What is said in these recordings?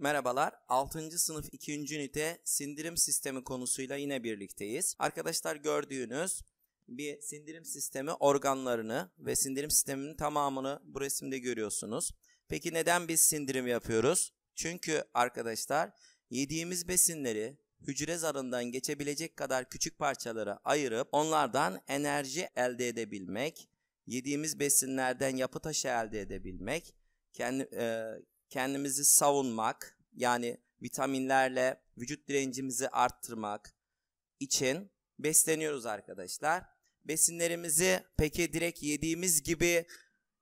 Merhabalar, 6. sınıf 2. ünite sindirim sistemi konusuyla yine birlikteyiz. Arkadaşlar gördüğünüz bir sindirim sistemi organlarını ve sindirim sisteminin tamamını bu resimde görüyorsunuz. Peki neden biz sindirim yapıyoruz? Çünkü arkadaşlar yediğimiz besinleri hücre zarından geçebilecek kadar küçük parçalara ayırıp onlardan enerji elde edebilmek, yediğimiz besinlerden yapı taşı elde edebilmek, kendi, e, kendimizi savunmak yani vitaminlerle vücut direncimizi arttırmak için besleniyoruz arkadaşlar. Besinlerimizi peki direkt yediğimiz gibi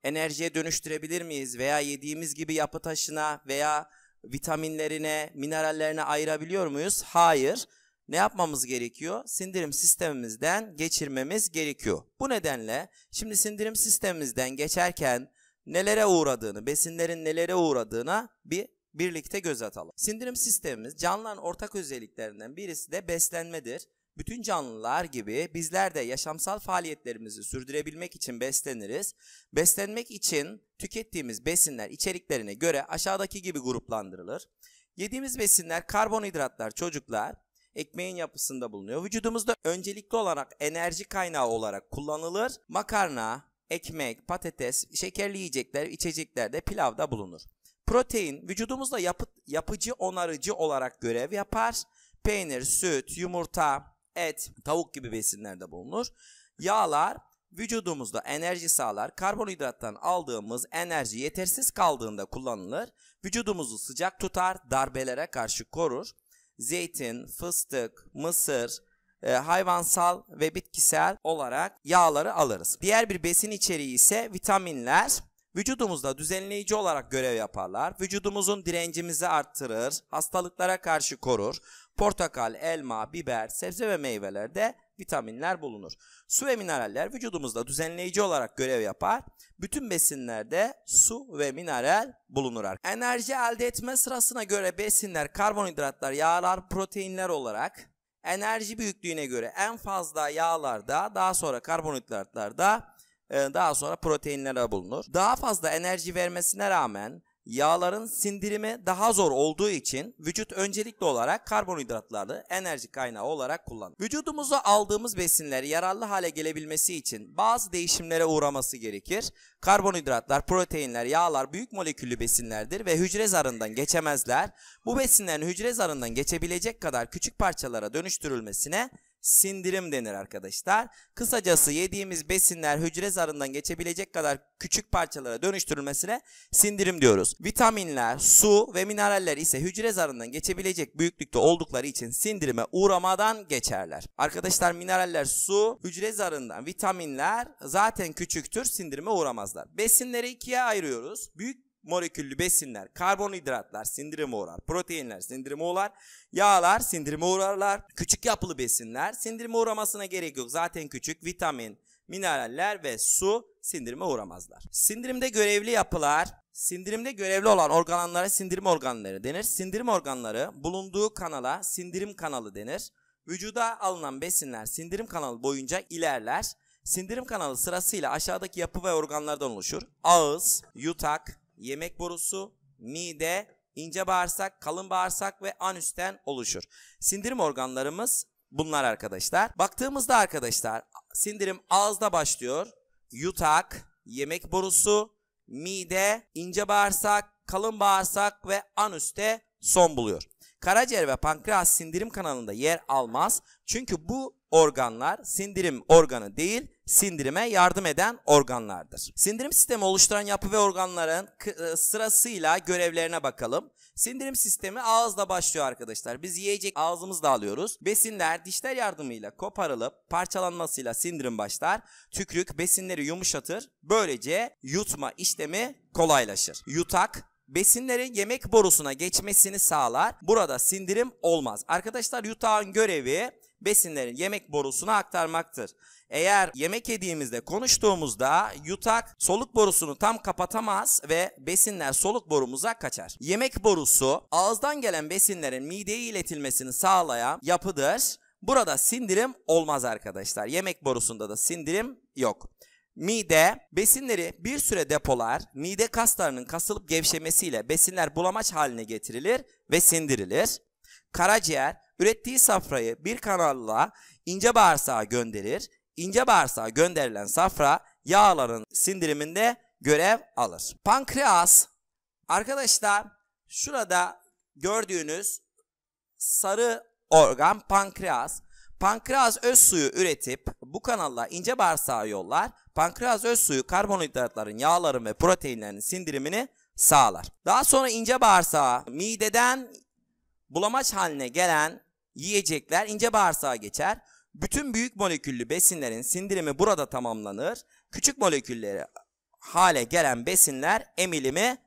enerjiye dönüştürebilir miyiz? Veya yediğimiz gibi yapı taşına veya vitaminlerine, minerallerine ayırabiliyor muyuz? Hayır. Ne yapmamız gerekiyor? Sindirim sistemimizden geçirmemiz gerekiyor. Bu nedenle şimdi sindirim sistemimizden geçerken nelere uğradığını, besinlerin nelere uğradığına bir birlikte göz atalım. Sindirim sistemimiz canlıların ortak özelliklerinden birisi de beslenmedir. Bütün canlılar gibi bizler de yaşamsal faaliyetlerimizi sürdürebilmek için besleniriz. Beslenmek için tükettiğimiz besinler içeriklerine göre aşağıdaki gibi gruplandırılır. Yediğimiz besinler karbonhidratlar çocuklar ekmeğin yapısında bulunuyor. Vücudumuzda öncelikli olarak enerji kaynağı olarak kullanılır. Makarna, ekmek, patates, şekerli yiyecekler, içeceklerde pilavda bulunur. Protein vücudumuzda yapı, yapıcı onarıcı olarak görev yapar. Peynir, süt, yumurta, et, tavuk gibi besinlerde bulunur. Yağlar vücudumuzda enerji sağlar. Karbonhidrattan aldığımız enerji yetersiz kaldığında kullanılır. Vücudumuzu sıcak tutar, darbelere karşı korur. Zeytin, fıstık, mısır, e, hayvansal ve bitkisel olarak yağları alırız. Diğer bir besin içeriği ise vitaminler. Vücudumuzda düzenleyici olarak görev yaparlar. Vücudumuzun direncimizi arttırır, hastalıklara karşı korur. Portakal, elma, biber, sebze ve meyvelerde vitaminler bulunur. Su ve mineraller vücudumuzda düzenleyici olarak görev yapar. Bütün besinlerde su ve mineral bulunur. Enerji elde etme sırasına göre besinler karbonhidratlar, yağlar, proteinler olarak enerji büyüklüğüne göre en fazla yağlarda, daha sonra karbonhidratlarda, e, daha sonra proteinlere bulunur. Daha fazla enerji vermesine rağmen Yağların sindirimi daha zor olduğu için vücut öncelikli olarak karbonhidratları enerji kaynağı olarak kullanır. Vücudumuza aldığımız besinler yararlı hale gelebilmesi için bazı değişimlere uğraması gerekir. Karbonhidratlar, proteinler, yağlar büyük moleküllü besinlerdir ve hücre zarından geçemezler. Bu besinlerin hücre zarından geçebilecek kadar küçük parçalara dönüştürülmesine sindirim denir arkadaşlar. Kısacası yediğimiz besinler hücre zarından geçebilecek kadar küçük parçalara dönüştürülmesine sindirim diyoruz. Vitaminler, su ve mineraller ise hücre zarından geçebilecek büyüklükte oldukları için sindirime uğramadan geçerler. Arkadaşlar mineraller, su, hücre zarından vitaminler zaten küçüktür sindirime uğramazlar. Besinleri ikiye ayırıyoruz. Büyük moleküllü besinler, karbonhidratlar sindirime uğrar, proteinler sindirime uğrar, yağlar sindirime uğrarlar, küçük yapılı besinler sindirime uğramasına gerek yok. Zaten küçük vitamin, mineraller ve su sindirime uğramazlar. Sindirimde görevli yapılar, sindirimde görevli olan organlara sindirim organları denir. Sindirim organları bulunduğu kanala sindirim kanalı denir. Vücuda alınan besinler sindirim kanalı boyunca ilerler. Sindirim kanalı sırasıyla aşağıdaki yapı ve organlardan oluşur. Ağız, yutak, yemek borusu, mide, ince bağırsak, kalın bağırsak ve anüsten oluşur. Sindirim organlarımız bunlar arkadaşlar. Baktığımızda arkadaşlar sindirim ağızda başlıyor. Yutak, yemek borusu, mide, ince bağırsak, kalın bağırsak ve anüste son buluyor. Karaciğer ve pankreas sindirim kanalında yer almaz. Çünkü bu organlar sindirim organı değil sindirime yardım eden organlardır. Sindirim sistemi oluşturan yapı ve organların e, sırasıyla görevlerine bakalım. Sindirim sistemi ağızla başlıyor arkadaşlar. Biz yiyecek ağzımızla alıyoruz. Besinler dişler yardımıyla koparılıp parçalanmasıyla sindirim başlar. Tükrük besinleri yumuşatır. Böylece yutma işlemi kolaylaşır. Yutak besinlerin yemek borusuna geçmesini sağlar. Burada sindirim olmaz. Arkadaşlar yutağın görevi Besinlerin yemek borusuna aktarmaktır. Eğer yemek yediğimizde konuştuğumuzda yutak soluk borusunu tam kapatamaz ve besinler soluk borumuza kaçar. Yemek borusu ağızdan gelen besinlerin mideye iletilmesini sağlayan yapıdır. Burada sindirim olmaz arkadaşlar. Yemek borusunda da sindirim yok. Mide besinleri bir süre depolar. Mide kaslarının kasılıp gevşemesiyle besinler bulamaç haline getirilir ve sindirilir. Karaciğer ürettiği safrayı bir kanalla ince bağırsağa gönderir. İnce bağırsağa gönderilen safra yağların sindiriminde görev alır. Pankreas arkadaşlar şurada gördüğünüz sarı organ pankreas. Pankreas öz suyu üretip bu kanalla ince bağırsağa yollar. Pankreas öz suyu karbonhidratların, yağların ve proteinlerin sindirimini sağlar. Daha sonra ince bağırsağa mideden bulamaç haline gelen yiyecekler ince bağırsağa geçer. Bütün büyük moleküllü besinlerin sindirimi burada tamamlanır. Küçük molekülleri hale gelen besinler emilimi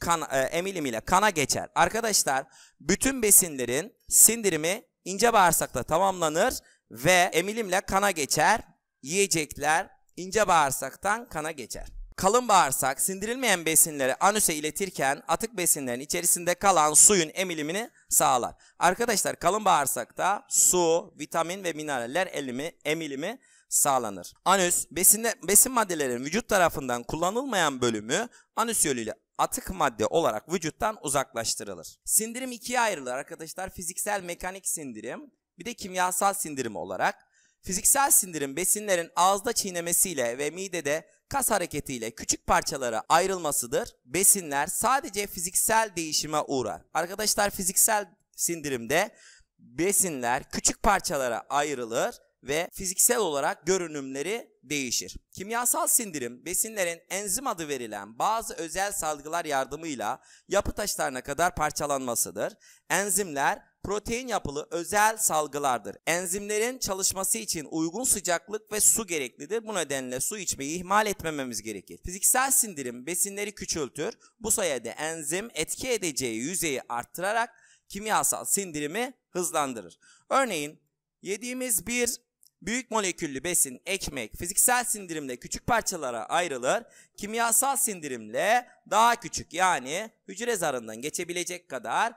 kan, e, emilim ile kana geçer. Arkadaşlar bütün besinlerin sindirimi ince bağırsakta tamamlanır ve emilimle kana geçer. Yiyecekler ince bağırsaktan kana geçer. Kalın bağırsak sindirilmeyen besinleri anüse iletirken atık besinlerin içerisinde kalan suyun emilimini sağlar. Arkadaşlar kalın bağırsakta su, vitamin ve mineraller elimi, emilimi sağlanır. Anüs besinde besin maddelerin vücut tarafından kullanılmayan bölümü anüs yoluyla atık madde olarak vücuttan uzaklaştırılır. Sindirim ikiye ayrılır arkadaşlar. Fiziksel mekanik sindirim bir de kimyasal sindirim olarak. Fiziksel sindirim besinlerin ağızda çiğnemesiyle ve midede kas hareketiyle küçük parçalara ayrılmasıdır. Besinler sadece fiziksel değişime uğrar. Arkadaşlar fiziksel sindirimde besinler küçük parçalara ayrılır ve fiziksel olarak görünümleri değişir. Kimyasal sindirim besinlerin enzim adı verilen bazı özel salgılar yardımıyla yapı taşlarına kadar parçalanmasıdır. Enzimler protein yapılı özel salgılardır. Enzimlerin çalışması için uygun sıcaklık ve su gereklidir. Bu nedenle su içmeyi ihmal etmememiz gerekir. Fiziksel sindirim besinleri küçültür. Bu sayede enzim etki edeceği yüzeyi arttırarak kimyasal sindirimi hızlandırır. Örneğin yediğimiz bir Büyük moleküllü besin ekmek fiziksel sindirimle küçük parçalara ayrılır. Kimyasal sindirimle daha küçük yani hücre zarından geçebilecek kadar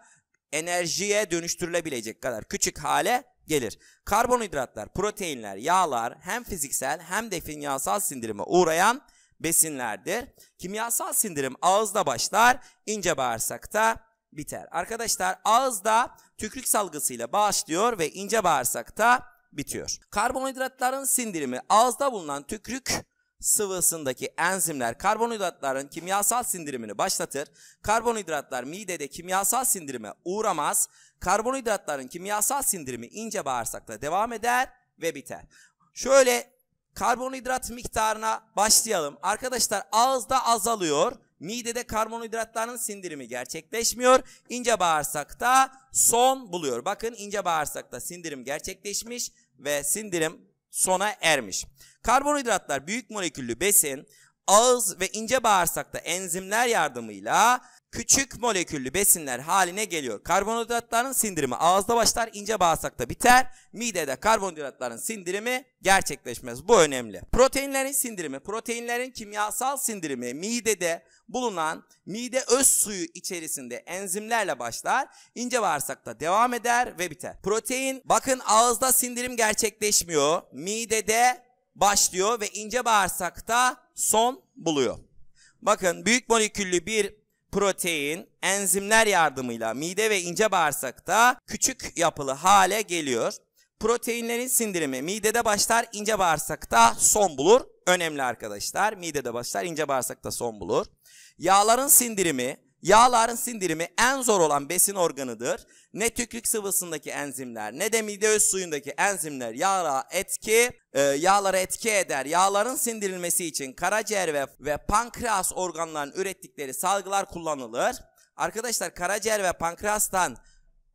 enerjiye dönüştürülebilecek kadar küçük hale gelir. Karbonhidratlar, proteinler, yağlar hem fiziksel hem de kimyasal sindirime uğrayan besinlerdir. Kimyasal sindirim ağızda başlar, ince bağırsakta biter. Arkadaşlar ağızda tükürük salgısıyla başlıyor ve ince bağırsakta bitiyor. Karbonhidratların sindirimi ağızda bulunan tükürük sıvısındaki enzimler karbonhidratların kimyasal sindirimini başlatır. Karbonhidratlar midede kimyasal sindirime uğramaz. Karbonhidratların kimyasal sindirimi ince bağırsakta devam eder ve biter. Şöyle karbonhidrat miktarına başlayalım. Arkadaşlar ağızda azalıyor Midede karbonhidratların sindirimi gerçekleşmiyor. İnce bağırsakta son buluyor. Bakın ince bağırsakta sindirim gerçekleşmiş ve sindirim sona ermiş. Karbonhidratlar büyük moleküllü besin ağız ve ince bağırsakta enzimler yardımıyla küçük moleküllü besinler haline geliyor. Karbonhidratların sindirimi ağızda başlar, ince bağırsakta biter. Midede karbonhidratların sindirimi gerçekleşmez. Bu önemli. Proteinlerin sindirimi, proteinlerin kimyasal sindirimi midede bulunan mide öz suyu içerisinde enzimlerle başlar, ince bağırsakta devam eder ve biter. Protein bakın ağızda sindirim gerçekleşmiyor. Midede başlıyor ve ince bağırsakta son buluyor. Bakın büyük moleküllü bir protein enzimler yardımıyla mide ve ince bağırsakta küçük yapılı hale geliyor. Proteinlerin sindirimi midede başlar, ince bağırsakta son bulur. Önemli arkadaşlar. Midede başlar, ince bağırsakta son bulur. Yağların sindirimi Yağların sindirimi en zor olan besin organıdır. Ne tükürük sıvısındaki enzimler ne de mide öz suyundaki enzimler yağlara etki, e, yağlara etki eder. Yağların sindirilmesi için karaciğer ve, ve pankreas organlarının ürettikleri salgılar kullanılır. Arkadaşlar karaciğer ve pankreastan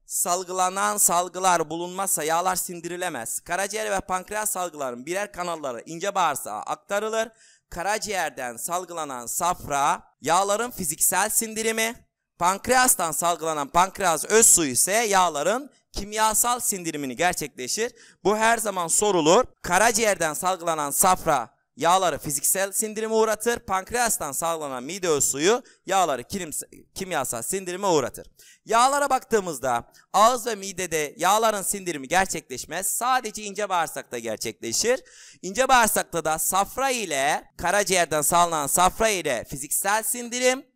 salgılanan salgılar bulunmazsa yağlar sindirilemez. Karaciğer ve pankreas salgıların birer kanalları ince bağırsağa aktarılır karaciğerden salgılanan safra, yağların fiziksel sindirimi, pankreastan salgılanan pankreas öz suyu ise yağların kimyasal sindirimini gerçekleşir. Bu her zaman sorulur. Karaciğerden salgılanan safra yağları fiziksel sindirime uğratır. Pankreastan sağlanan mide öz suyu yağları kimyasal sindirime uğratır. Yağlara baktığımızda ağız ve midede yağların sindirimi gerçekleşmez. Sadece ince bağırsakta gerçekleşir. İnce bağırsakta da safra ile karaciğerden sağlanan safra ile fiziksel sindirim,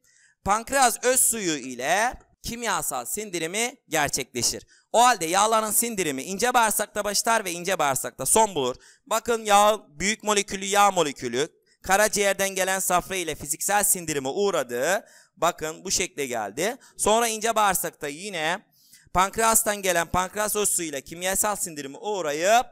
pankreas öz suyu ile kimyasal sindirimi gerçekleşir. O halde yağların sindirimi ince bağırsakta başlar ve ince bağırsakta son bulur. Bakın yağ büyük molekülü yağ molekülü karaciğerden gelen safra ile fiziksel sindirime uğradı. Bakın bu şekle geldi. Sonra ince bağırsakta yine pankreastan gelen pankreas ile kimyasal sindirimi uğrayıp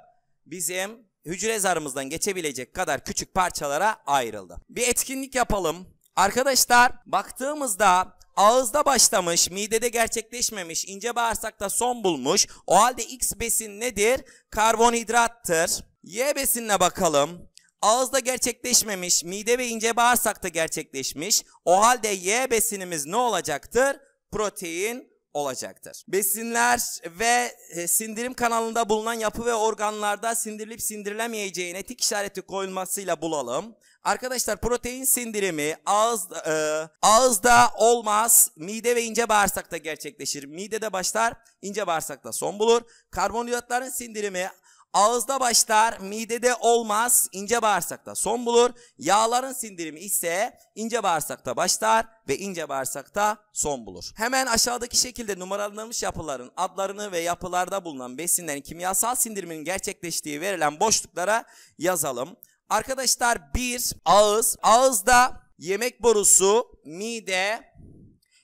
bizim hücre zarımızdan geçebilecek kadar küçük parçalara ayrıldı. Bir etkinlik yapalım. Arkadaşlar baktığımızda ağızda başlamış, midede gerçekleşmemiş, ince bağırsakta son bulmuş. O halde X besin nedir? Karbonhidrattır. Y besinine bakalım. Ağızda gerçekleşmemiş, mide ve ince bağırsakta gerçekleşmiş. O halde Y besinimiz ne olacaktır? Protein olacaktır. Besinler ve e, sindirim kanalında bulunan yapı ve organlarda sindirilip sindirilemeyeceğine tik işareti koyulmasıyla bulalım. Arkadaşlar protein sindirimi ağız, e, ağızda olmaz. Mide ve ince bağırsakta gerçekleşir. Midede başlar, ince bağırsakta son bulur. Karbonhidratların sindirimi ağızda başlar, midede olmaz, ince bağırsakta son bulur. Yağların sindirimi ise ince bağırsakta başlar ve ince bağırsakta son bulur. Hemen aşağıdaki şekilde numaralanmış yapıların adlarını ve yapılarda bulunan besinlerin kimyasal sindiriminin gerçekleştiği verilen boşluklara yazalım. Arkadaşlar bir ağız. Ağızda yemek borusu, mide,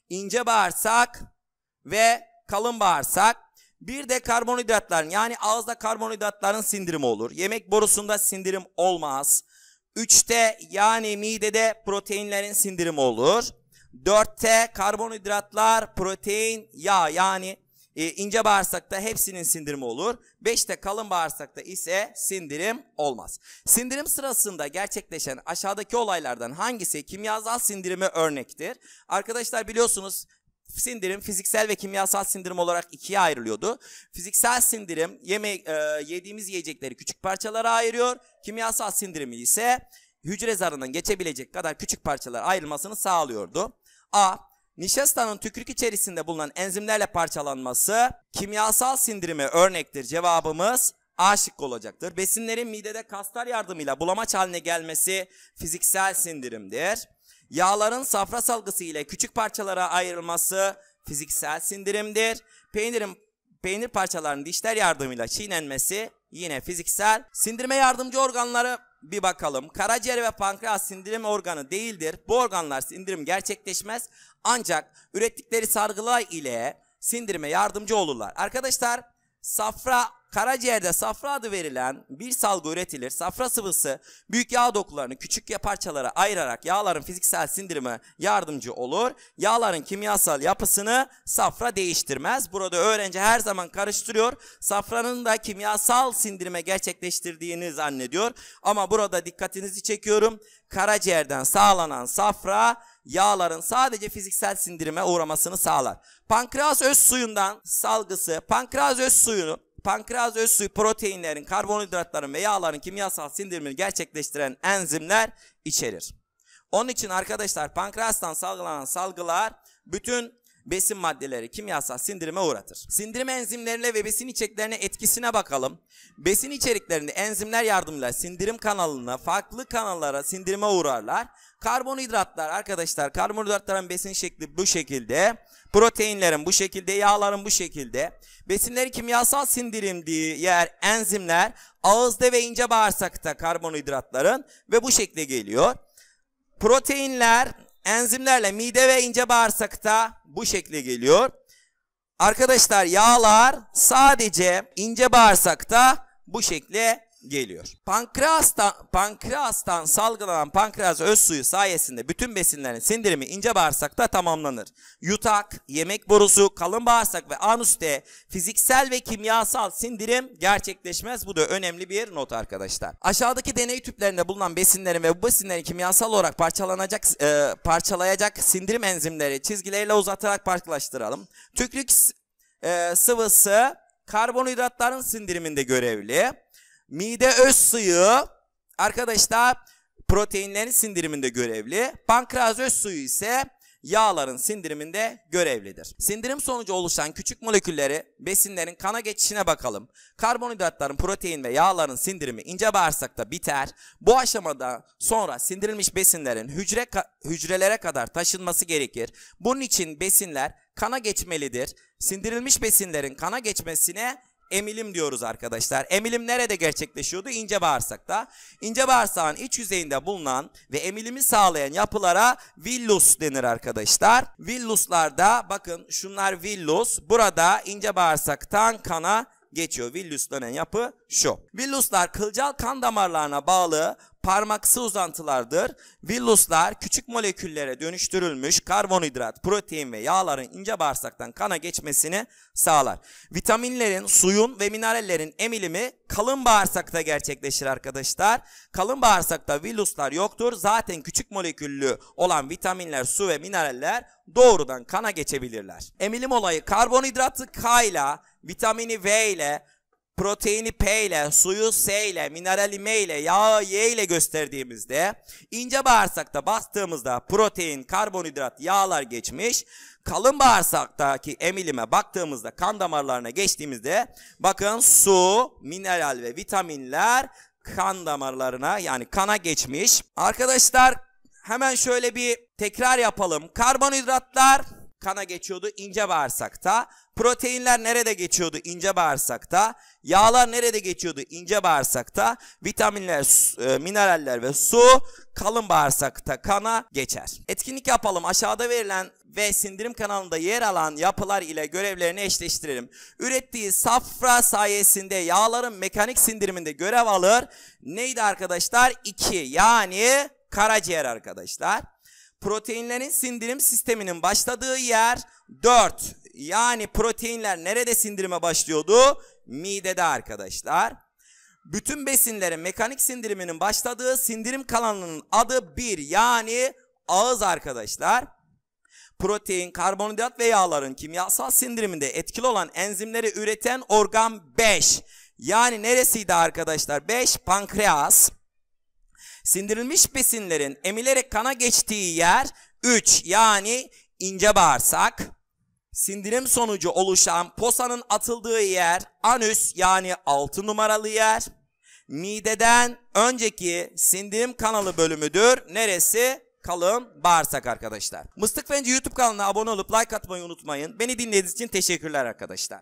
ince bağırsak ve kalın bağırsak. Bir de karbonhidratların yani ağızda karbonhidratların sindirimi olur. Yemek borusunda sindirim olmaz. Üçte yani midede proteinlerin sindirimi olur. Dörtte karbonhidratlar, protein, yağ yani e, ince bağırsakta hepsinin sindirimi olur. 5'te kalın bağırsakta ise sindirim olmaz. Sindirim sırasında gerçekleşen aşağıdaki olaylardan hangisi kimyasal sindirimi örnektir? Arkadaşlar biliyorsunuz sindirim fiziksel ve kimyasal sindirim olarak ikiye ayrılıyordu. Fiziksel sindirim yeme e, yediğimiz yiyecekleri küçük parçalara ayırıyor. Kimyasal sindirimi ise hücre zarının geçebilecek kadar küçük parçalara ayrılmasını sağlıyordu. A. Nişastanın tükürük içerisinde bulunan enzimlerle parçalanması kimyasal sindirime örnektir. Cevabımız A şıkkı olacaktır. Besinlerin midede kaslar yardımıyla bulamaç haline gelmesi fiziksel sindirimdir. Yağların safra salgısı ile küçük parçalara ayrılması fiziksel sindirimdir. Peynirin peynir parçalarının dişler yardımıyla çiğnenmesi yine fiziksel. sindirime yardımcı organları bir bakalım. Karaciğer ve pankreas sindirim organı değildir. Bu organlar sindirim gerçekleşmez. Ancak ürettikleri sargılar ile sindirime yardımcı olurlar. Arkadaşlar safra karaciğerde safra adı verilen bir salgı üretilir. Safra sıvısı büyük yağ dokularını küçük parçalara ayırarak yağların fiziksel sindirime yardımcı olur. Yağların kimyasal yapısını safra değiştirmez. Burada öğrenci her zaman karıştırıyor. Safranın da kimyasal sindirime gerçekleştirdiğini zannediyor. Ama burada dikkatinizi çekiyorum. Karaciğerden sağlanan safra yağların sadece fiziksel sindirime uğramasını sağlar. Pankreas öz suyundan salgısı pankreas öz suyunu Pankreas öz suyu proteinlerin, karbonhidratların ve yağların kimyasal sindirimini gerçekleştiren enzimler içerir. Onun için arkadaşlar pankreastan salgılanan salgılar bütün besin maddeleri kimyasal sindirime uğratır. Sindirim enzimlerine ve besin içeriklerine etkisine bakalım. Besin içeriklerini enzimler yardımıyla sindirim kanalına, farklı kanallara sindirime uğrarlar. Karbonhidratlar arkadaşlar, karbonhidratların besin şekli bu şekilde. Proteinlerin bu şekilde, yağların bu şekilde. Besinleri kimyasal sindirildiği yer enzimler ağızda ve ince bağırsakta karbonhidratların ve bu şekilde geliyor. Proteinler enzimlerle mide ve ince bağırsakta bu şekle geliyor. Arkadaşlar yağlar sadece ince bağırsakta bu şekle geliyor. Pankreastan, pankreastan salgılanan pankreas öz suyu sayesinde bütün besinlerin sindirimi ince bağırsakta tamamlanır. Yutak, yemek borusu, kalın bağırsak ve anüste fiziksel ve kimyasal sindirim gerçekleşmez. Bu da önemli bir not arkadaşlar. Aşağıdaki deney tüplerinde bulunan besinlerin ve bu besinlerin kimyasal olarak parçalanacak, e, parçalayacak sindirim enzimleri çizgilerle uzatarak farklılaştıralım. Tükrük e, sıvısı karbonhidratların sindiriminde görevli. Mide öz suyu arkadaşlar proteinlerin sindiriminde görevli. Pankreas öz suyu ise yağların sindiriminde görevlidir. Sindirim sonucu oluşan küçük molekülleri besinlerin kana geçişine bakalım. Karbonhidratların, protein ve yağların sindirimi ince bağırsakta biter. Bu aşamada sonra sindirilmiş besinlerin hücre ka hücrelere kadar taşınması gerekir. Bunun için besinler kana geçmelidir. Sindirilmiş besinlerin kana geçmesine Emilim diyoruz arkadaşlar. Emilim nerede gerçekleşiyordu? İnce bağırsakta. İnce bağırsağın iç yüzeyinde bulunan ve emilimi sağlayan yapılara villus denir arkadaşlar. Villuslarda bakın şunlar villus. Burada ince bağırsaktan kana geçiyor. Villus denen yapı şu. Villuslar kılcal kan damarlarına bağlı parmaksı uzantılardır. Villuslar küçük moleküllere dönüştürülmüş karbonhidrat, protein ve yağların ince bağırsaktan kana geçmesini sağlar. Vitaminlerin, suyun ve minerallerin emilimi kalın bağırsakta gerçekleşir arkadaşlar. Kalın bağırsakta villuslar yoktur. Zaten küçük moleküllü olan vitaminler, su ve mineraller doğrudan kana geçebilirler. Emilim olayı karbonhidratı K ile, vitamini V ile, proteini P ile, suyu S ile, minerali M ile, yağı Y ile gösterdiğimizde ince bağırsakta bastığımızda protein, karbonhidrat, yağlar geçmiş. Kalın bağırsaktaki emilime baktığımızda kan damarlarına geçtiğimizde bakın su, mineral ve vitaminler kan damarlarına yani kana geçmiş. Arkadaşlar hemen şöyle bir tekrar yapalım. Karbonhidratlar kana geçiyordu ince bağırsakta. Proteinler nerede geçiyordu ince bağırsakta. Yağlar nerede geçiyordu ince bağırsakta. Vitaminler, e, mineraller ve su kalın bağırsakta kana geçer. Etkinlik yapalım. Aşağıda verilen ve sindirim kanalında yer alan yapılar ile görevlerini eşleştirelim. Ürettiği safra sayesinde yağların mekanik sindiriminde görev alır. Neydi arkadaşlar? 2 yani karaciğer arkadaşlar proteinlerin sindirim sisteminin başladığı yer 4. Yani proteinler nerede sindirime başlıyordu? Midede arkadaşlar. Bütün besinlerin mekanik sindiriminin başladığı sindirim kanalının adı 1 yani ağız arkadaşlar. Protein, karbonhidrat ve yağların kimyasal sindiriminde etkili olan enzimleri üreten organ 5. Yani neresiydi arkadaşlar? 5 pankreas. Sindirilmiş besinlerin emilerek kana geçtiği yer 3 yani ince bağırsak. Sindirim sonucu oluşan posanın atıldığı yer anüs yani 6 numaralı yer. Mideden önceki sindirim kanalı bölümüdür. Neresi? kalın bağırsak arkadaşlar. Mıstık Fence YouTube kanalına abone olup like atmayı unutmayın. Beni dinlediğiniz için teşekkürler arkadaşlar.